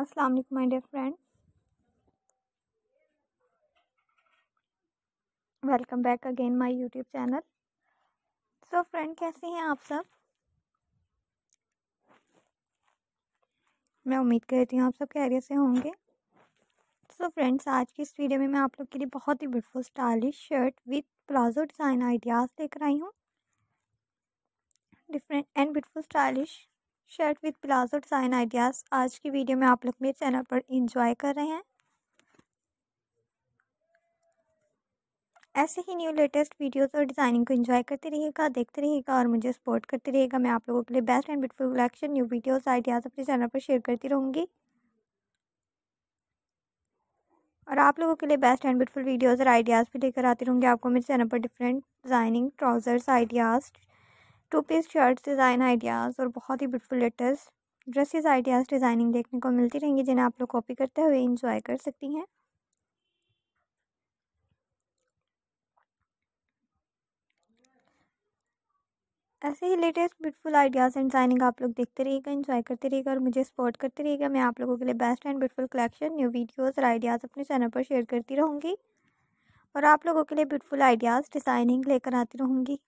अस्सलाम वालेकुम my dear friend welcome back again my YouTube channel so friend कैसे हैं आप सब मैं उम्मीद करती हूँ आप सब कैरियर से होंगे सो so फ्रेंड्स आज की इस वीडियो में मैं आप लोग के लिए बहुत ही beautiful stylish shirt with palazzo design ideas लेकर आई हूँ different and beautiful stylish shirt with palazzo design ideas आज की वीडियो में आप लोग मेरे चैनल पर इंजॉय कर रहे हैं ऐसे ही न्यू लेटेस्ट वीडियोस और डिज़ाइनिंग को इंजॉय करते रहिएगा देखते रहिएगा और मुझे सपोर्ट करते रहिएगा मैं आप लोगों के लिए best and beautiful collection new videos ideas अपने चैनल पर शेयर करती रहूँगी और आप लोगों के लिए बेस्ट एंड ब्यूटीफुल वीडियोज़ और आइडियाज़ भी लेकर आती रहूँगी आपको मेरे चैनल पर different designing trousers ideas two piece shirts design ideas और बहुत ही beautiful latest dresses ideas designing देखने को मिलती रहेंगी जिन्हें आप लोग कॉपी करते हुए इंजॉय कर सकती हैं ऐसे ही latest beautiful ideas and designing आप लोग देखते रहिएगा इंजॉय करते रहिएगा और मुझे सपोर्ट करते रहिएगा मैं आप लोगों के लिए best and beautiful collection new videos और आइडियाज़ अपने चैनल पर शेयर करती रहूँगी और आप लोगों के लिए ब्यूटीफुल आइडियाज़ डिज़ाइनिंग लेकर आती रहूँगी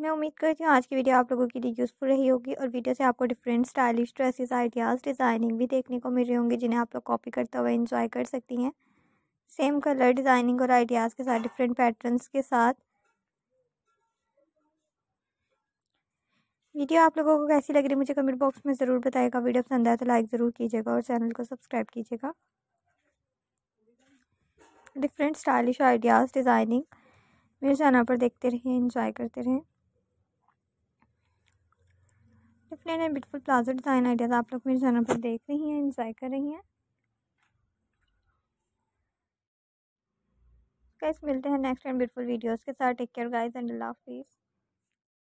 मैं उम्मीद करती हूँ आज की वीडियो आप लोगों के लिए यूज़फुल रही होगी और वीडियो से आपको different stylish dresses ideas designing भी देखने को मिल रही होंगी जिन्हें आप लोग कॉपी करते हुए इन्जॉय कर सकती हैं सेम कलर डिज़ाइनिंग और आइडियाज़ के साथ डिफरेंट पैटर्न्स के साथ वीडियो आप लोगों को कैसी लग रही मुझे कमेंट बॉक्स में ज़रूर बताएगा वीडियो पसंद आया तो लाइक ज़रूर कीजिएगा और चैनल को सब्सक्राइब कीजिएगा डिफरेंट स्टाइलिश आइडियाज़ डिज़ाइनिंग मेरे चैनल पर देखते रहें इंजॉय करते रहें different and beautiful palazzo design ideas आप लोग मेरे चैनल पर देख रही हैं इंजॉय कर रही हैं गाइस मिलते हैं नेक्स्ट एंड ब्यूटीफुल वीडियोस के साथ टेक केयर गाइस एंड अल्लाह हाफिज़